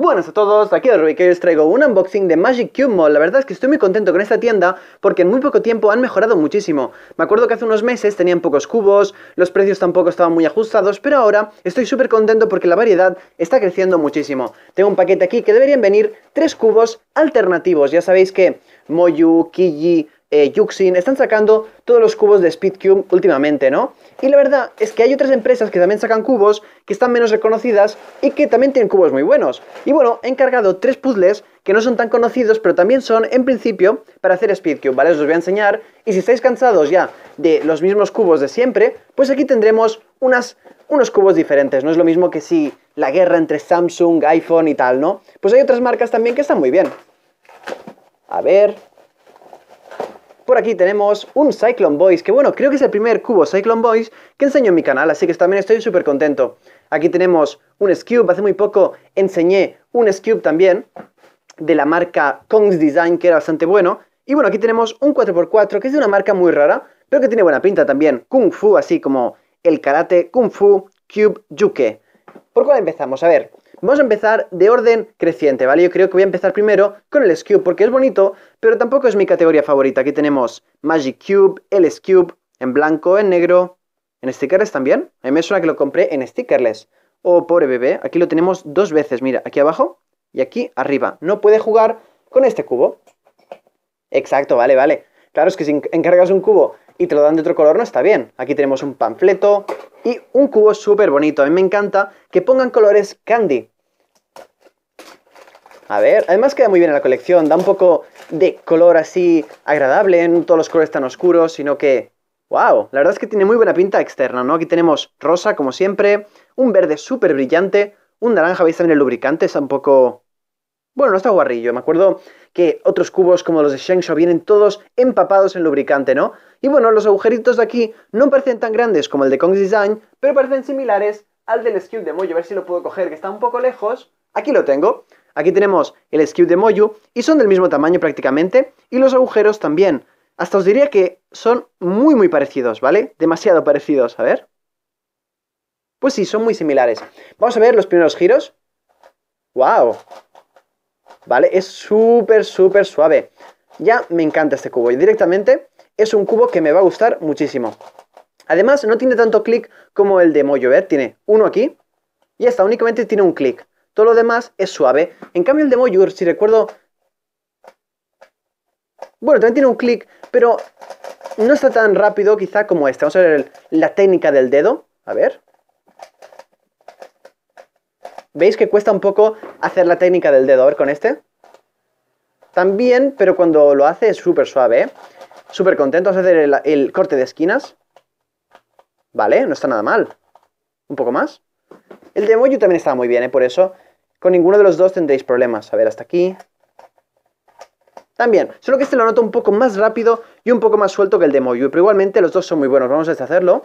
Buenas a todos, aquí que Rubik, os traigo un unboxing de Magic Cube Mall. La verdad es que estoy muy contento con esta tienda porque en muy poco tiempo han mejorado muchísimo. Me acuerdo que hace unos meses tenían pocos cubos, los precios tampoco estaban muy ajustados, pero ahora estoy súper contento porque la variedad está creciendo muchísimo. Tengo un paquete aquí que deberían venir tres cubos alternativos. Ya sabéis que Moyu, Kiji, eh, Yuxin, están sacando todos los cubos de Speedcube últimamente, ¿no? Y la verdad es que hay otras empresas que también sacan cubos, que están menos reconocidas y que también tienen cubos muy buenos. Y bueno, he encargado tres puzzles que no son tan conocidos, pero también son, en principio, para hacer Speedcube, ¿vale? Os los voy a enseñar. Y si estáis cansados ya de los mismos cubos de siempre, pues aquí tendremos unos cubos diferentes. No es lo mismo que si la guerra entre Samsung, iPhone y tal, ¿no? Pues hay otras marcas también que están muy bien. A ver, por aquí tenemos un Cyclone Boys, que bueno, creo que es el primer cubo Cyclone Boys que enseño en mi canal, así que también estoy súper contento. Aquí tenemos un Scube, hace muy poco enseñé un Scube también, de la marca Kongs Design, que era bastante bueno. Y bueno, aquí tenemos un 4x4, que es de una marca muy rara, pero que tiene buena pinta también. Kung Fu, así como el karate Kung Fu Cube Yuke. ¿Por cuál empezamos? A ver, Vamos a empezar de orden creciente, ¿vale? Yo creo que voy a empezar primero con el Skew porque es bonito, pero tampoco es mi categoría favorita. Aquí tenemos Magic Cube, el s en blanco, en negro, en stickerless también. A mí me suena que lo compré en stickerless. o oh, pobre bebé, aquí lo tenemos dos veces, mira, aquí abajo y aquí arriba. No puede jugar con este cubo. Exacto, vale, vale. Claro, es que si encargas un cubo y te lo dan de otro color no está bien. Aquí tenemos un panfleto, y un cubo súper bonito. A mí me encanta que pongan colores candy. A ver, además queda muy bien en la colección. Da un poco de color así agradable. No todos los colores tan oscuros, sino que... ¡Wow! La verdad es que tiene muy buena pinta externa, ¿no? Aquí tenemos rosa, como siempre. Un verde súper brillante. Un naranja, veis también el lubricante. Está un poco bueno, no está guarrillo. Me acuerdo que otros cubos como los de Shengshou vienen todos empapados en lubricante, ¿no? Y bueno, los agujeritos de aquí no parecen tan grandes como el de Kong's Design, pero parecen similares al del Skew de Moyu. A ver si lo puedo coger, que está un poco lejos. Aquí lo tengo. Aquí tenemos el skill de Moyu y son del mismo tamaño prácticamente. Y los agujeros también. Hasta os diría que son muy muy parecidos, ¿vale? Demasiado parecidos. A ver. Pues sí, son muy similares. Vamos a ver los primeros giros. ¡Wow! ¿vale? Es súper, súper suave. Ya me encanta este cubo y directamente es un cubo que me va a gustar muchísimo. Además, no tiene tanto clic como el de Mojo, Tiene uno aquí y esta únicamente tiene un clic. Todo lo demás es suave. En cambio, el de Mojo, si recuerdo... Bueno, también tiene un clic, pero no está tan rápido quizá como este. Vamos a ver la técnica del dedo. A ver. ¿Veis que cuesta un poco hacer la técnica del dedo? A ver, con este. También, pero cuando lo hace es súper suave, ¿eh? Súper contento. Vamos hacer el, corte de esquinas. Vale, no está nada mal. Un poco más. El de también está muy bien, ¿eh? Por eso, con ninguno de los dos tendréis problemas. A ver, hasta aquí. También, solo que este lo noto un poco más rápido y un poco más suelto que el de pero igualmente los dos son muy buenos. Vamos a deshacerlo.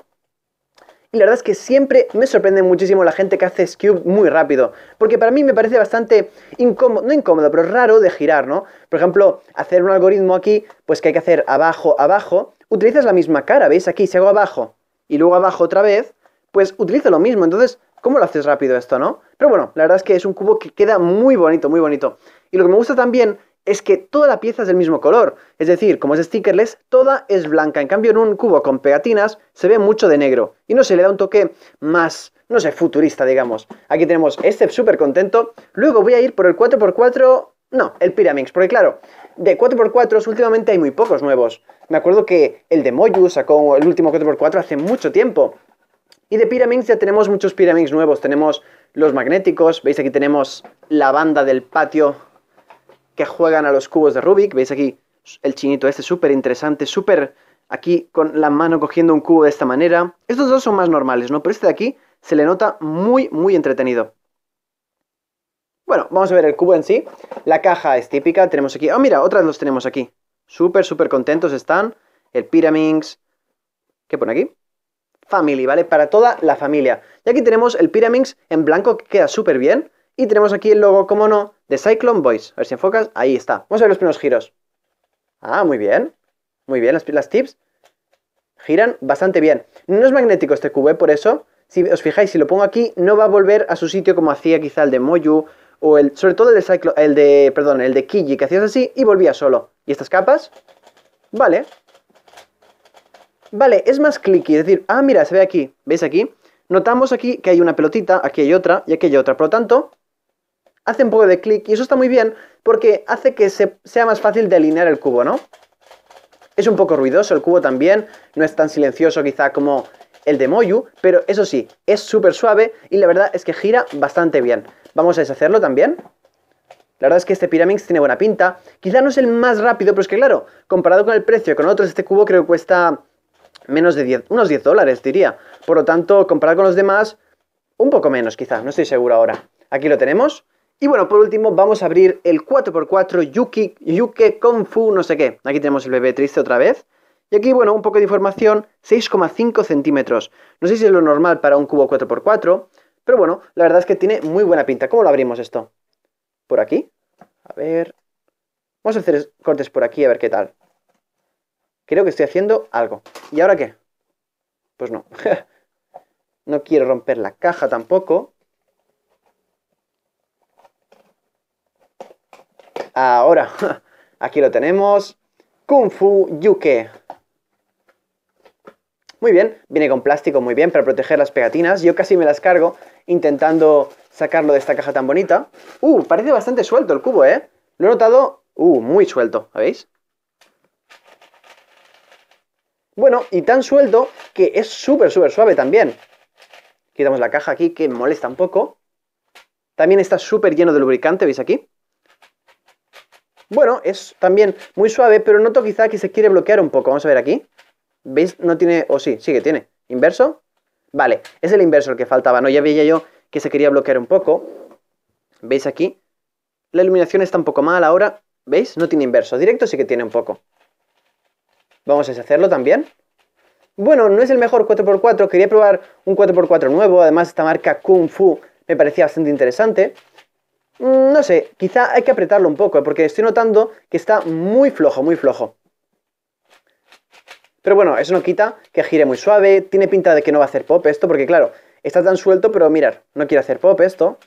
Y la verdad es que siempre me sorprende muchísimo la gente que hace skew muy rápido. Porque para mí me parece bastante incómodo, no incómodo, pero raro de girar, ¿no? Por ejemplo, hacer un algoritmo aquí, pues que hay que hacer abajo, abajo, utilizas la misma cara, ¿veis? Aquí, si hago abajo y luego abajo otra vez, pues utilizo lo mismo. Entonces, ¿cómo lo haces rápido esto, no? Pero bueno, la verdad es que es un cubo que queda muy bonito, muy bonito. Y lo que me gusta también es que toda la pieza es del mismo color. Es decir, como es stickerless, toda es blanca. En cambio, en un cubo con pegatinas se ve mucho de negro. Y no se le da un toque más, no sé, futurista, digamos. Aquí tenemos este súper contento. Luego voy a ir por el 4x4... No, el Pyraminx, porque claro, de 4x4 últimamente hay muy pocos nuevos. Me acuerdo que el de Moyu sacó el último 4x4 hace mucho tiempo. Y de Pyraminx ya tenemos muchos Pyraminx nuevos. Tenemos los magnéticos, veis aquí tenemos la banda del patio que juegan a los cubos de Rubik. Veis aquí el chinito este súper interesante, súper aquí con la mano cogiendo un cubo de esta manera. Estos dos son más normales, ¿no? Pero este de aquí se le nota muy, muy entretenido. Bueno, vamos a ver el cubo en sí. La caja es típica, tenemos aquí... ¡Oh, mira! Otras los tenemos aquí. Súper, súper contentos están. El Pyraminx... ¿Qué pone aquí? Family, ¿vale? Para toda la familia. Y aquí tenemos el Pyraminx en blanco, que queda súper bien. Y tenemos aquí el logo, como no, de Cyclone Boys. A ver si enfocas. Ahí está. Vamos a ver los primeros giros. Ah, muy bien. Muy bien, las, las tips giran bastante bien. No es magnético este cubo, por eso, si os fijáis, si lo pongo aquí, no va a volver a su sitio como hacía quizá el de Moyu o el, sobre todo el de, Cyclo, el de, perdón, el de Kiji, que hacías así y volvía solo. ¿Y estas capas? Vale. Vale, es más clicky, es decir, ah, mira, se ve aquí, ¿veis aquí? Notamos aquí que hay una pelotita, aquí hay otra y aquí hay otra, por lo tanto, hace un poco de clic y eso está muy bien porque hace que sea más fácil de alinear el cubo, ¿no? Es un poco ruidoso el cubo también, no es tan silencioso quizá como el de Moyu, pero eso sí, es súper suave y la verdad es que gira bastante bien. Vamos a deshacerlo también. La verdad es que este Pyraminx tiene buena pinta. Quizá no es el más rápido, pero es que claro, comparado con el precio con otros, este cubo creo que cuesta menos de 10, unos 10 dólares diría. Por lo tanto, comparado con los demás, un poco menos quizá, no estoy seguro ahora. Aquí lo tenemos. Y bueno, por último vamos a abrir el 4x4 Yuki, Yuke Kung Fu no sé qué. Aquí tenemos el bebé triste otra vez. Y aquí, bueno, un poco de información, 6,5 centímetros. No sé si es lo normal para un cubo 4x4, pero bueno, la verdad es que tiene muy buena pinta. ¿Cómo lo abrimos esto? ¿Por aquí? A ver... Vamos a hacer cortes por aquí a ver qué tal. Creo que estoy haciendo algo. ¿Y ahora qué? Pues no. no quiero romper la caja tampoco. Ahora, aquí lo tenemos. Kung Fu Yuke. Muy bien, viene con plástico muy bien para proteger las pegatinas. Yo casi me las cargo intentando sacarlo de esta caja tan bonita. Uh, parece bastante suelto el cubo, ¿eh? Lo he notado, uh, muy suelto, ¿veis? Bueno, y tan suelto que es súper, súper suave también. Quitamos la caja aquí que molesta un poco. También está súper lleno de lubricante, ¿veis aquí? Bueno, es también muy suave, pero noto quizá que se quiere bloquear un poco. Vamos a ver aquí. ¿Veis? No tiene... O oh, sí, sí que tiene. ¿Inverso? Vale, es el inverso el que faltaba, ¿no? Ya veía yo que se quería bloquear un poco. ¿Veis aquí? La iluminación está un poco mal ahora. ¿Veis? No tiene inverso. Directo sí que tiene un poco. Vamos a deshacerlo también. Bueno, no es el mejor 4x4. Quería probar un 4x4 nuevo. Además, esta marca Kung Fu me parecía bastante interesante. Mm, no sé, quizá hay que apretarlo un poco, ¿eh? porque estoy notando que está muy flojo, muy flojo. Pero bueno, eso no quita que gire muy suave, tiene pinta de que no va a hacer pop esto, porque claro, está tan suelto, pero mirad, no quiero hacer pop esto.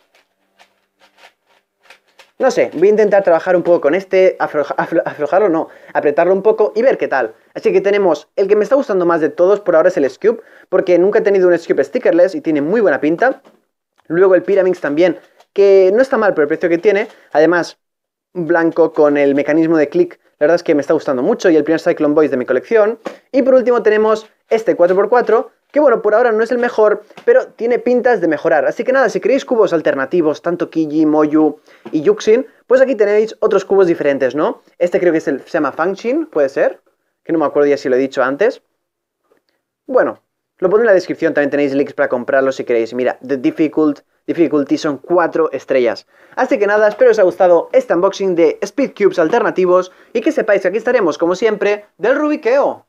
No sé, voy a intentar trabajar un poco con este, aflojarlo no, apretarlo un poco y ver qué tal. Así que tenemos, el que me está gustando más de todos por ahora es el Scoop, porque nunca he tenido un Scoop stickerless y tiene muy buena pinta. Luego el Pyraminx también que no está mal por el precio que tiene. Además, blanco con el mecanismo de clic. La verdad es que me está gustando mucho y el primer Cyclone Boys de mi colección. Y por último tenemos este 4x4, que bueno, por ahora no es el mejor, pero tiene pintas de mejorar. Así que nada, si queréis cubos alternativos, tanto Kiji, Moyu y Yuxin, pues aquí tenéis otros cubos diferentes, ¿no? Este creo que es el, se llama Function, puede ser, que no me acuerdo ya si lo he dicho antes. Bueno, lo pongo en la descripción, también tenéis links para comprarlo si queréis. Mira, The Difficult, Difficulty son 4 estrellas. Así que nada, espero os haya gustado este unboxing de Speed Cubes alternativos y que sepáis que aquí estaremos, como siempre, del Rubiqueo.